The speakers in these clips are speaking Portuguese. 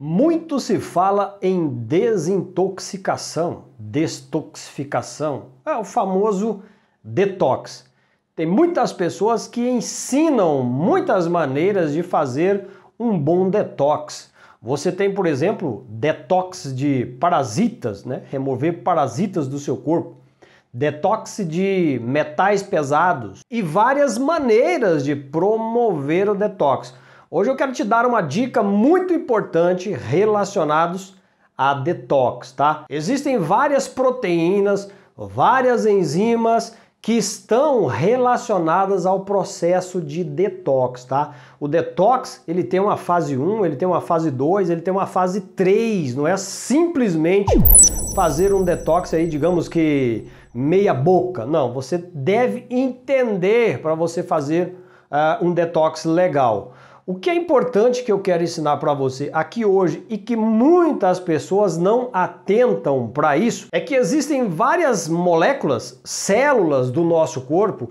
Muito se fala em desintoxicação, detoxificação, é o famoso detox. Tem muitas pessoas que ensinam muitas maneiras de fazer um bom detox. Você tem, por exemplo, detox de parasitas, né? remover parasitas do seu corpo, detox de metais pesados e várias maneiras de promover o detox. Hoje eu quero te dar uma dica muito importante relacionados a detox, tá? Existem várias proteínas, várias enzimas que estão relacionadas ao processo de detox, tá? O detox, ele tem uma fase 1, ele tem uma fase 2, ele tem uma fase 3, não é simplesmente fazer um detox aí, digamos que meia boca. Não, você deve entender para você fazer uh, um detox legal. O que é importante que eu quero ensinar para você aqui hoje e que muitas pessoas não atentam para isso é que existem várias moléculas, células do nosso corpo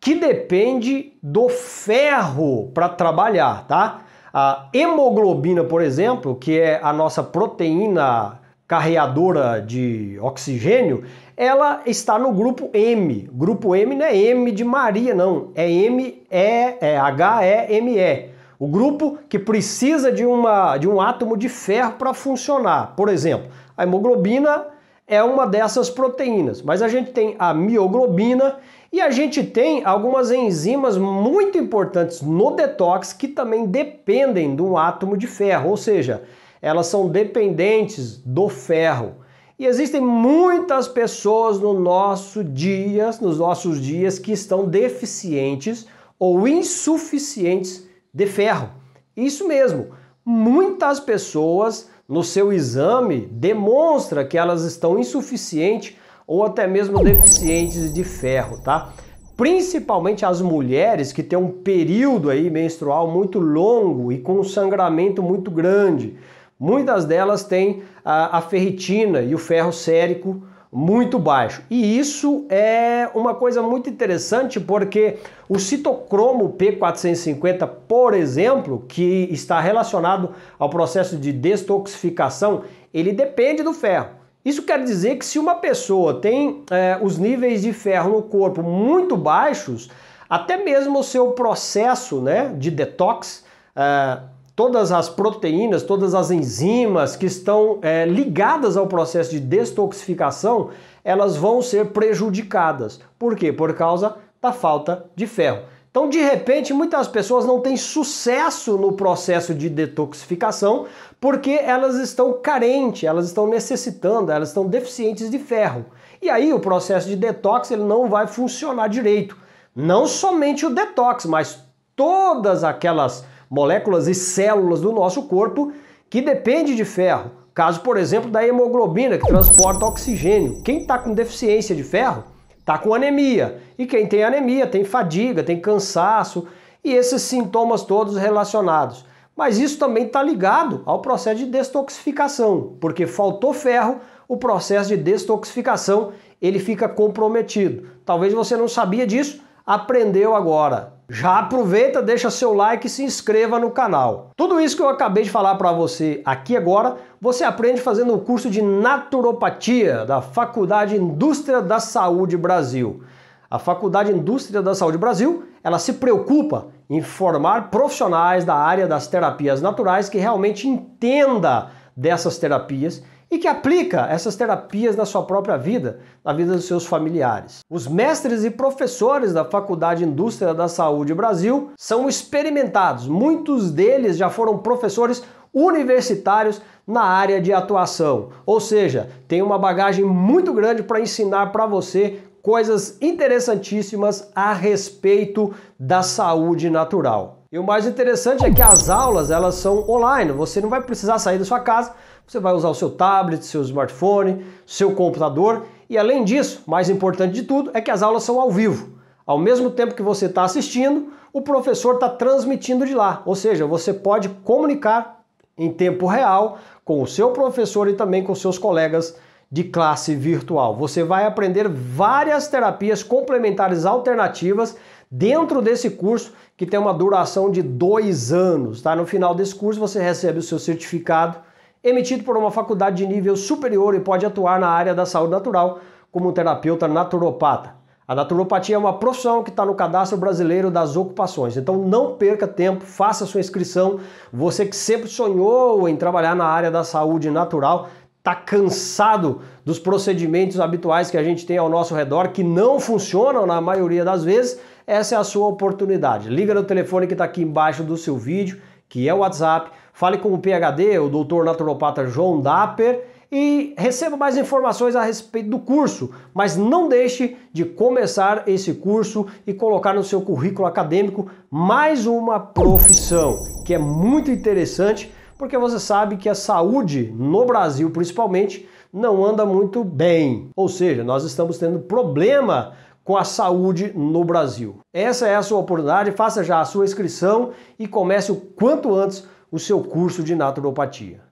que depende do ferro para trabalhar, tá? A hemoglobina, por exemplo, que é a nossa proteína carreadora de oxigênio, ela está no grupo M. Grupo M não é M de Maria, não. É M, E, é H, E, M, E. O grupo que precisa de, uma, de um átomo de ferro para funcionar. Por exemplo, a hemoglobina é uma dessas proteínas, mas a gente tem a mioglobina e a gente tem algumas enzimas muito importantes no detox que também dependem de um átomo de ferro, ou seja, elas são dependentes do ferro. E existem muitas pessoas no nosso dias, nos nossos dias que estão deficientes ou insuficientes de ferro. Isso mesmo, muitas pessoas no seu exame demonstra que elas estão insuficientes ou até mesmo deficientes de ferro, tá? Principalmente as mulheres que têm um período aí menstrual muito longo e com um sangramento muito grande. Muitas delas têm a, a ferritina e o ferro sérico muito baixo. E isso é uma coisa muito interessante porque o citocromo P450, por exemplo, que está relacionado ao processo de detoxificação ele depende do ferro. Isso quer dizer que se uma pessoa tem é, os níveis de ferro no corpo muito baixos, até mesmo o seu processo né, de detox, é, todas as proteínas, todas as enzimas que estão é, ligadas ao processo de destoxificação, elas vão ser prejudicadas. Por quê? Por causa da falta de ferro. Então, de repente, muitas pessoas não têm sucesso no processo de detoxificação porque elas estão carentes, elas estão necessitando, elas estão deficientes de ferro. E aí o processo de detox ele não vai funcionar direito. Não somente o detox, mas todas aquelas moléculas e células do nosso corpo que depende de ferro. Caso, por exemplo, da hemoglobina, que transporta oxigênio. Quem está com deficiência de ferro está com anemia. E quem tem anemia tem fadiga, tem cansaço e esses sintomas todos relacionados. Mas isso também está ligado ao processo de destoxificação, porque faltou ferro, o processo de destoxificação ele fica comprometido. Talvez você não sabia disso, aprendeu agora. Já aproveita, deixa seu like e se inscreva no canal. Tudo isso que eu acabei de falar para você aqui agora, você aprende fazendo o curso de Naturopatia da Faculdade Indústria da Saúde Brasil. A Faculdade Indústria da Saúde Brasil, ela se preocupa em formar profissionais da área das terapias naturais que realmente entenda dessas terapias e que aplica essas terapias na sua própria vida, na vida dos seus familiares. Os mestres e professores da Faculdade Indústria da Saúde Brasil são experimentados, muitos deles já foram professores universitários na área de atuação, ou seja, tem uma bagagem muito grande para ensinar para você coisas interessantíssimas a respeito da saúde natural. E o mais interessante é que as aulas elas são online, você não vai precisar sair da sua casa, você vai usar o seu tablet, seu smartphone, seu computador e além disso, mais importante de tudo, é que as aulas são ao vivo. Ao mesmo tempo que você está assistindo, o professor está transmitindo de lá, ou seja, você pode comunicar em tempo real com o seu professor e também com seus colegas de classe virtual. Você vai aprender várias terapias complementares alternativas dentro desse curso que tem uma duração de dois anos. Tá? No final desse curso você recebe o seu certificado emitido por uma faculdade de nível superior e pode atuar na área da saúde natural como terapeuta naturopata. A naturopatia é uma profissão que está no cadastro brasileiro das ocupações. Então não perca tempo, faça sua inscrição. Você que sempre sonhou em trabalhar na área da saúde natural, está cansado dos procedimentos habituais que a gente tem ao nosso redor que não funcionam na maioria das vezes essa é a sua oportunidade. Liga no telefone que está aqui embaixo do seu vídeo, que é o WhatsApp. Fale com o PHD, o doutor naturopata João Dapper e receba mais informações a respeito do curso, mas não deixe de começar esse curso e colocar no seu currículo acadêmico mais uma profissão, que é muito interessante, porque você sabe que a saúde no Brasil, principalmente, não anda muito bem. Ou seja, nós estamos tendo problema com a saúde no Brasil. Essa é a sua oportunidade, faça já a sua inscrição e comece o quanto antes o seu curso de naturopatia.